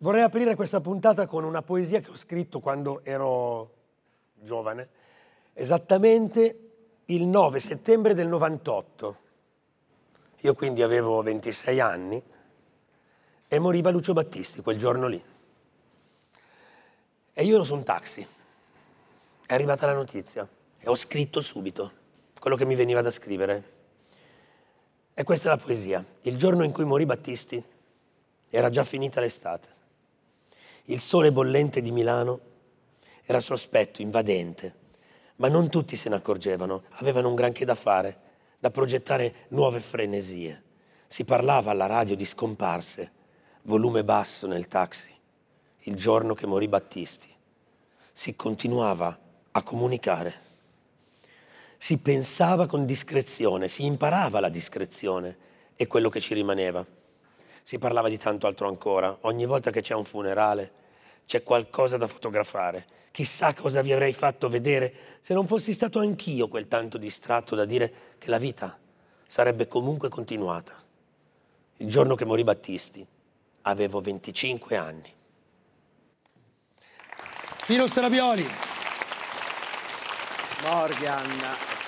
Vorrei aprire questa puntata con una poesia che ho scritto quando ero giovane, esattamente il 9 settembre del 98. Io quindi avevo 26 anni e moriva Lucio Battisti quel giorno lì. E io ero su un taxi. È arrivata la notizia e ho scritto subito quello che mi veniva da scrivere. E questa è la poesia. Il giorno in cui morì Battisti era già finita l'estate. Il sole bollente di Milano era sospetto, invadente, ma non tutti se ne accorgevano, avevano un granché da fare, da progettare nuove frenesie. Si parlava alla radio di scomparse, volume basso nel taxi, il giorno che morì Battisti. Si continuava a comunicare. Si pensava con discrezione, si imparava la discrezione e quello che ci rimaneva si parlava di tanto altro ancora. Ogni volta che c'è un funerale c'è qualcosa da fotografare. Chissà cosa vi avrei fatto vedere se non fossi stato anch'io quel tanto distratto da dire che la vita sarebbe comunque continuata. Il giorno che morì Battisti avevo 25 anni. Pino Strabioli. Morgan.